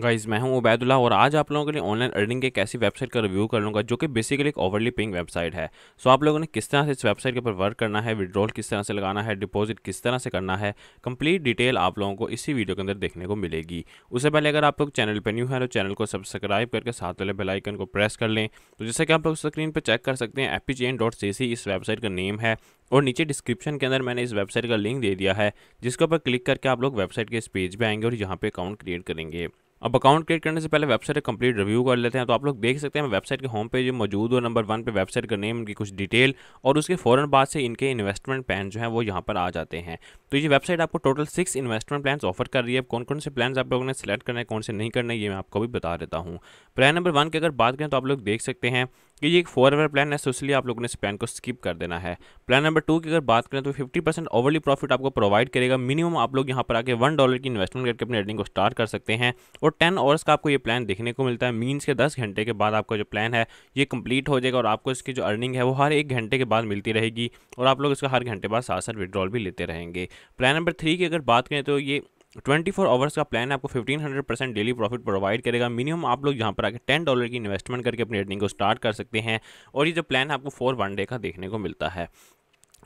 guys मैं हूं उबैदुल्ला और आज आप लोगों के लिए ऑनलाइन अर्निंग के एक ऐसी वेबसाइट का रिव्यू कर लूँगा जो कि बेसिकली एक ओवरली पेइंग वेबसाइट है सो so, आप लोगों ने किस तरह से इस वेबसाइट के ऊपर वर्क करना है विड्रॉल किस तरह से लगाना है डिपॉजिट किस तरह से करना है कंप्लीट डिटेल आप लोगों को इसी वीडियो के अंदर देखने को मिलेगी उससे पहले अगर आप लोग चैनल पर न्यू है तो चैनल को सब्सक्राइब करके साथ वाले बेलाइकन को प्रेस कर लें तो जैसे कि आप लोग स्क्रीन पर चेक कर सकते हैं एपी इस वेबसाइट का नेम है और नीचे डिस्क्रिप्शन के अंदर मैंने इस वेबसाइट का लिंक दे दिया है जिसके ऊपर क्लिक करके आप लोग वेबसाइट के इस पेज पर आएंगे और यहाँ पर अकाउंट क्रिएट करेंगे अब अकाउंट क्रिएट करने से पहले वेबसाइट का कंप्लीट रिव्यू कर लेते हैं तो आप लोग देख सकते हैं वेबसाइट के होम पेज मौजूद हो नंबर वन पे वेबसाइट का नेम इनकी कुछ डिटेल और उसके फ़ौरन बाद से इनके इन्वेस्टमेंट प्लान जो है वो यहाँ पर आ जाते हैं तो ये वेबसाइट आपको total six investment plan offer कर रही है कौन कौन से प्लान्स आप लोगों ने सेलेक्ट करने कौन से नहीं करने ये मैं आपको भी बता देता हूँ प्लान नंबर वन की अगर बात करें तो आप लोग देख सकते हैं कि ये एक फोर आवर प्लान है सोशली इसलिए आप लोगों ने इस प्लान को स्किप कर देना है प्लान नंबर टू की अगर बात करें तो 50 परसेंट ओवरली प्रॉफिट आपको प्रोवाइड करेगा मिनिमम आप लोग यहाँ पर आके वन डॉलर की इन्वेस्टमेंट करके अपने अर्निंग को स्टार्ट कर सकते हैं और टेन आवर्स का आपको ये प्लान देखने को मिलता है मीन्स के दस घंटे के बाद आपका जो प्लान है ये कम्प्लीट हो जाएगा और आपको इसकी जो अर्निंग है वो हर एक घंटे के बाद मिलती रहेगी और आप लोग इसका हर घंटे बाद साथ साथ विड्रॉल भी लेते रहेंगे प्लान नंबर थ्री की अगर बात करें तो ये ट्वेंटी फोर आवर्स का प्लान आपको fifteen hundred percent daily profit provide करेगा मिनिमम आप लोग यहाँ पर आके टेन डॉलर की इन्वेस्टमेंट करके अपनी अर्निंग को स्टार्ट कर सकते हैं और ये जो प्लान आपको फोर वन डे का देखने को मिलता है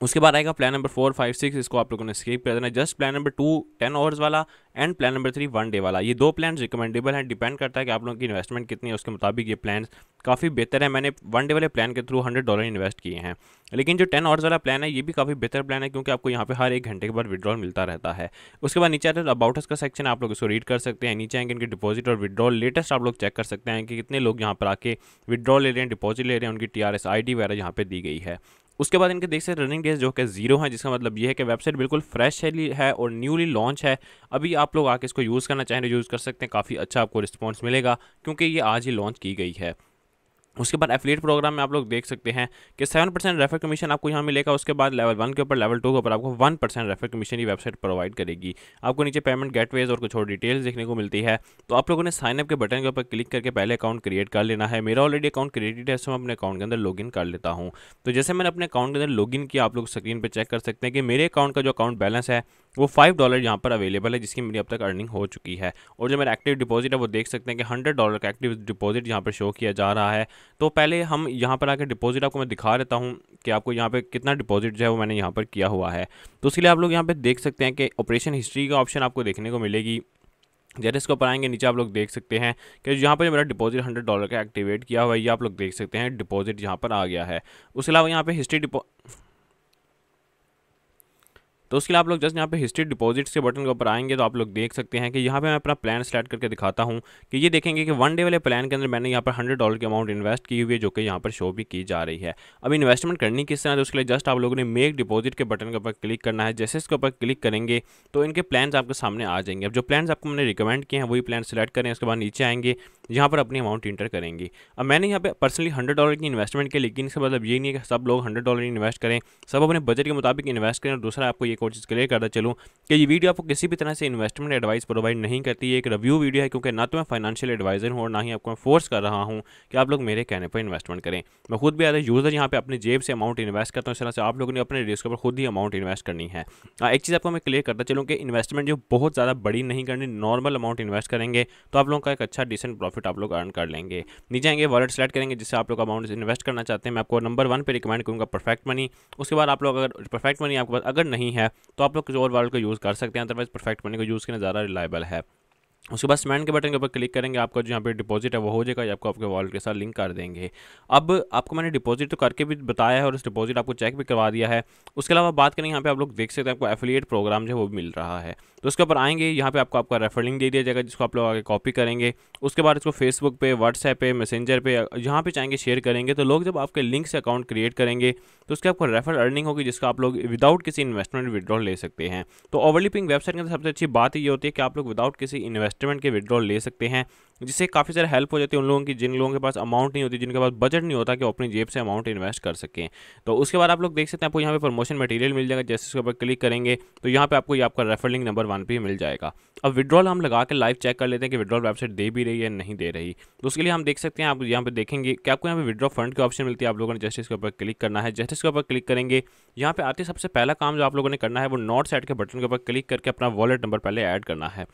उसके बाद आएगा plan number four five six इसको आप लोगों ने स्किप कर देना just plan number two ten overs वाला and plan number three one day वाला ये दो प्लान रिकमेंडेबल हैं डिपेंड करता है कि आप लोगों की इन्वेस्टमेंट कितनी है उसके मुताबिक ये प्लान काफ़ी बेहतर है मैंने वन डे वाले प्लान के थ्रू हंड्रेड डॉलर इन्वेस्ट किए हैं लेकिन जो टेन आवर्स वाला प्लान है ये भी काफ़ी बेहतर प्लान है क्योंकि आपको यहाँ पे हर एक घंटे के बाद विड्रॉल मिलता रहता है उसके बाद नीचे आता है अबाउटस का सेक्शन आप लोग इसको रीड कर सकते हैं नीचे आएंगे इनके डिपॉजिट और विड्रॉल लेटेस्ट आप लोग चेक कर सकते हैं कि कितने लोग यहाँ पर आके विद्रॉल ले रहे हैं डिपॉजिट ले रहे हैं उनकी T R S I D वगैरह यहाँ पर दी गई है उसके बाद इनके देख सकते रनिंग डेज जो कि जीरो हैं जिसका मतलब ये है कि वेबसाइट बिल्कुल फ्रेश है और न्यूली लॉन्च है अभी आप लोग आके इसको यूज़ करना चाहें तो यूज़ कर सकते हैं काफ़ी अच्छा आपको रिस्पॉन्स मिलेगा क्योंकि ये आज ही लॉन्च की गई है उसके बाद एफिलेट प्रोग्राम में आप लोग देख सकते हैं कि सेवन परसेंट रेफर कमीशन आपको यहाँ मिलेगा उसके बाद लेवल वन के ऊपर लेवल टू के ऊपर आपको वन परसेंट रेफर कमीशन ये वेबसाइट प्रोवाइड करेगी आपको नीचे पेमेंट गेटवेज और कुछ और डिटेल्स देखने को मिलती है तो आप लोगों ने साइनअप के बटन के ऊपर क्लिक करके पहले अकाउंट क्रिएट कर लेना है मेरा ऑलरेडी अकाउंट क्रिएटेड है मैं अपने अकाउंट के अंदर लॉग कर लेता हूँ तो जैसे मैंने अपने अकाउंट के अंदर लॉगिन किया आप लोग स्क्रीन पर चेक कर सकते हैं कि मेरे अकाउंट का जो अकाउंट बैलेंस है वो फाइव डॉलर यहाँ पर अवेलेबल है जिसकी मेरी अब तक अर्निंग हो चुकी है और जो मेरा एक्टिव डिपॉजिट है वो देख सकते हैं कि हंड्रेड डॉलर का एक्टिव डिपॉजिट यहाँ पर शो किया जा रहा है तो पहले हम यहाँ पर आकर डिपॉजिट आपको मैं दिखा देता हूँ कि आपको यहाँ पर कितना डिपॉजिट जो है वो मैंने यहाँ पर किया हुआ है तो इसलिए आप लोग यहाँ पर देख सकते हैं कि ऑपरेशन हिस्ट्री का ऑप्शन आपको देखने को मिलेगी जैसे इसको पढ़ाएंगे आएंगे नीचे आप लोग देख सकते हैं कि यहाँ पर मेरा डिपॉजिट हंड्रेड डॉलर का एक्टिवेट किया हुआ है ये आप लोग देख सकते हैं डिपॉजिट यहाँ पर आ गया है उसके अलावा यहाँ पे हिस्ट्री डिपो तो उसके लिए आप लोग जस्ट यहाँ पे हिस्ट्री डिपॉजिट्स के बटन के ऊपर आएंगे तो आप लोग देख सकते हैं कि यहाँ पे मैं अपना प्लान सेलेक्ट करके दिखाता हूँ कि ये देखेंगे कि वन डे वाले प्लान के अंदर मैंने यहाँ पर हंड्रेड डॉलर की अमाउंट इन्वेस्ट की हुई है जो कि यहाँ पर शो भी की जा रही है अब इन्वेस्टमेंट करनी किस तरह तो उसके लिए जस्ट आप लोगों ने मेक डिपॉजिट के बटन के ऊपर क्लिक करना है जैसे इसके ऊपर क्लिक करेंगे तो इनके प्लान्स आपके सामने आ जाएंगे अब जो प्लान्स आपको मैंने रिकमेंड किए हैं वही प्लान सेलेक्ट करें उसके बाद नीचे आएंगे यहाँ पर अपनी अमाउंट इंटर करेंगे अब मैंने यहाँ पर पर्सनली हंड्रेड डॉलर की इन्वेस्टमेंट की लेकिन इसका मतलब ये नहीं है कि सब लोग हंड्रेड डॉलर इन्वेस्ट करें सब अपने बजट के मुताबिक इन्वेस्ट करें और दूसरा आपको ये कोशिश क्लियर करता चलूँ कि ये वीडियो आपको किसी भी तरह से इन्वेस्टमेंट एडवाइस प्रोवाइड नहीं करती है एक रिव्यू वीडियो है क्योंकि ना तो मैं फाइनेंशियल एडवाइजर हूँ और ना ही आपको मैं फोर्स कर रहा हूँ कि आप लोग मेरे कहने पर इन्वेस्टमेंट करें मैं खुद भी आधा यूज़र यहाँ पर अपनी जेब से अमाउंट इन्वेस्ट करता हूँ इस तरह से आप लोगों ने अपने रिस्क पर खुद ही अमाउंट इन्वेस्ट करनी है हाँ, एक चीज़ आपको मैं क्लियर करता चलूँ कि इन्वेस्टमेंट जो बहुत ज़्यादा बड़ी नहीं करनी नॉर्मल अमाउंट इन्वेस्ट करेंगे तो आप लोगों का एक अच्छा डिसेंट प्रॉफिट आप लोग अर्न कर लेंगे नीचे आएंगे वॉलेट सेलेक्ट करेंगे जिससे आप लोग अमाउंट इन्वेस्ट करना चाहते हैं मैं आपको नंबर वन पर रिकमेंड करूँगा परफेक्ट मनी उसके बाद आप लोग अगर परफेक्ट मनी आपके पास अगर नहीं है तो आप लोग किसी और वाल को यूज़ कर सकते हैं अदरवाइज परफेक्ट मनी को यूज़ करना ज़्यादा रिलायबल है उसके बाद स्मैंड के बटन के ऊपर क्लिक करेंगे आपका जो यहाँ पे डिपॉजिट है वो हो जाएगा आपको आपके वॉलेट के साथ लिंक कर देंगे अब आपको मैंने डिपॉजिट तो करके भी बताया है और इस डिपॉजिट आपको चेक भी करवा दिया है उसके अलावा बात करें यहाँ पे आप लोग देख सकते हैं आपको एफिलिएट प्रोग्राम जो है वो मिल रहा है तो उसके ऊपर आएंगे यहाँ पे आपको आपका रेफर लिंक दे दिया जाएगा जिसको आप लोग आगे कॉपी करेंगे उसके बाद इसको फेसबुक पे व्हाट्सएप पे मैसेंजर पे जहाँ पे चाहेंगे शेयर करेंगे तो लोग जब आपके लिंक से अकाउंट क्रिएट करेंगे तो उसके आपको रेफर अर्निंग होगी जिसका आप लोग विदाउट किसी इन्वेस्टमेंट विद्रॉल ले सकते हैं तो ओवरलिपिंग वेबसाइट की सबसे अच्छी बात ये होती है कि आप लोग विदाउट किसी इन्वेस्ट इन्वेस्टमेंट के विड्रॉल ले सकते हैं जिससे काफ़ी सारी हेल्प हो जाती है उन लोगों की जिन लोगों के पास अमाउंट नहीं होती जिनके पास बजट नहीं होता कि अपनी जेब से अमाउंट इन्वेस्ट कर सकें तो उसके बाद आप लोग देख सकते हैं आपको यहाँ पे प्रमोशन मटेरियल मिल जाएगा जैसे उसके ऊपर क्लिक करेंगे तो यहाँ पे आपको ये आपका रेफरलिंग नंबर वन पे मिल जाएगा अब विड्रॉल हम लगा के लाइव चेक कर लेते हैं कि विड्रॉल वेबसाइट दे भी रही है नहीं दे रही तो उसके लिए हम देख सकते हैं आप यहाँ पे देखेंगे कि आपको यहाँ पर विड्रॉ फंड की ऑप्शन मिलती है आप लोगों ने जस्टिस के ऊपर क्लिक करना है जस्टिस के ऊपर क्लिक करेंगे यहाँ पर आते सबसे पहला काम जो आप लोगों ने करना है वो नॉट साइड के बटन के ऊपर क्लिक करके अपना वॉलेट नंबर पहले ऐड करना है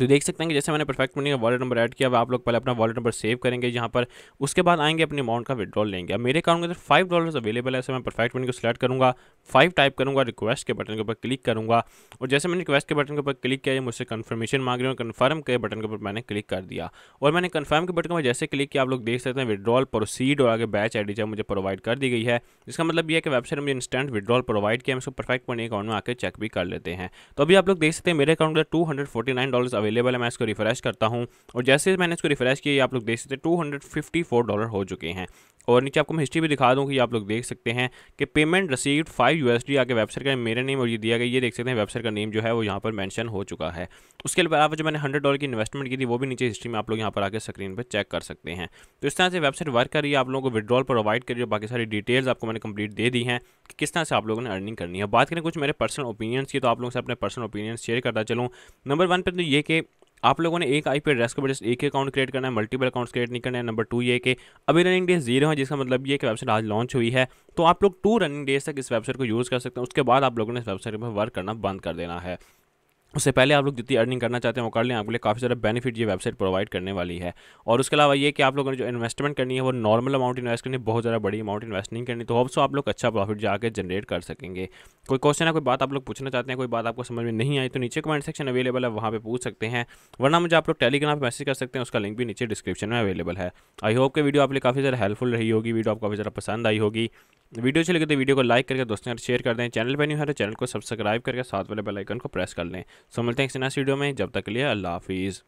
तो देख सकते हैं कि जैसे मैंने परफेक्ट मनी का वॉलेट नंबर ऐड किया आप लोग पहले अपना वॉलेट नंबर सेव करेंगे यहाँ पर उसके बाद आएंगे अपने अमाउंट का विड्रॉल लेंगे अब मेरे अकाउंट के अंदर फाइव डॉलर्स अवेलेबल है ऐसे मैं परफेक्ट मनी को सिलेक्ट करूँगा फाइव टाइप करूँगा रिक्वेस्ट के बटन के ऊपर क्लिक करूँगा और जैसे मैंने रिक्वेस्ट के बटन के ऊपर क्लिक किया मुझसे कन्फर्मेशन मांग रहे हैं कन्फर्म के बटन के ऊपर मैंने क्लिक कर दिया और मैंने कन्फर्म के बटन के ऊपर जैसे क्लिक किया आप लोग देख सकते हैं विड्रॉल प्रोसीड और आगे बैच आई डी मुझे प्रोवाइड कर दी गई है इसका मतलब यह है कि वेबसाइट मुझे इंस्टेंट विड्रॉल प्रोवाइड किया हम उसको परफेक्ट मनी अकाउंट में आकर चेक भी कर लेते हैं तो अभी आप लोग देख सकते हैं मेरे अकाउंट में two hundred forty nine dollar available है मैं इसको रिफ्रेश करता हूँ और जैसे मैंने इसको रिफ्रेश किया आप लोग देख सकते हैं टू डॉलर हो चुके हैं और नीचे आपको मैं हिस्ट्री भी दिखा दूँ कि आप लोग देख सकते हैं कि payment received five U S D आगे वेबसाइट का मेरा नेम और ये दिया गया ये देख सकते हैं वेबसाइट का नेम जो है वो यहाँ पर मेंशन हो चुका है उसके अलावा जो मैंने हंड्रेड डॉलर की इन्वेस्टमेंट की थी वो भी नीचे हिस्ट्री में आप लोग यहाँ पर आकर स्क्रीन पर चेक कर सकते हैं तो इस तरह से वेबसाइट वर्क करिए आप लोगों को विद्रॉल प्रोवाइड करिए बाकी सारी डिटेल्स आपको मैंने कंप्लीट दे दी है कि किस तरह से आप लोगों ने अर्निंग करनी है बात करें कुछ मेरे पर्सनल ओपिनियंस की तो आप लोगों से अपने पर्सनल ओपिनियंस शेयर करता चलूँ नंबर वन पर तो ये कि आप लोगों ने एक आई पी एड्रेस को बेस एक अकाउंट क्रिएट करना है मल्टीपल अकाउंट्स क्रिएट नहीं करना है नंबर टू ये कि अभी रनिंग डेज जीरो है जिसका मतलब ये कि वेबसाइट आज लॉन्च हुई है तो आप लोग टू रनिंग डेज तक इस वेबसाइट को यूज़ कर सकते हैं उसके बाद आप लोगों ने इस वेबसाइट पर वर्क करना बंद कर देना है उससे पहले आप लोग जितनी अर्निंग करना चाहते हैं वो कर लें आपके लिए काफ़ी सारे बेनिफिट ये वेबसाइट प्रोवाइड करने वाली है और उसके अलावा ये कि आप लोगों ने जो इन्वेस्टमेंट करनी है वो नॉर्मल अमाउंट इन्वेस्ट करनी है बहुत ज़्यादा बड़ी अमाउंट इन्वेस्ट नहीं करनी तो सो आप लोग अच्छा प्रॉफिट जाकर जनरेट कर सकेंगे कोई क्वेश्चन है कोई बात आप लोग पूछना चाहते हैं कोई बात आपको समझ में नहीं आई तो नीचे कमेंट सेक्शन अवेलेबल है वहाँ पर पूछ सकते हैं वरना मुझे आप लोग टेलीग्राम पर मैसेज कर सकते हैं उसका लिंक भी नीचे डिस्क्रिप्शन में अवेलेबल है आई होप के वीडियो आप लिए काफ़ी ज़्यादा हेल्पफुल रही होगी वीडियो आपको काफ़ी ज़्यादा पसंद आई होगी वीडियो अच्छी लगी तो वीडियो को लाइक करके दोस्तों शेयर कर दें चैनल पर नहीं है तो चैनल को सब्सक्राइब करके साथ वाले बेल आइकन को प्रेस कर लें सो मिलते हैं नेक्स्ट वीडियो में जब तक के लिए अल्लाह हाफिज़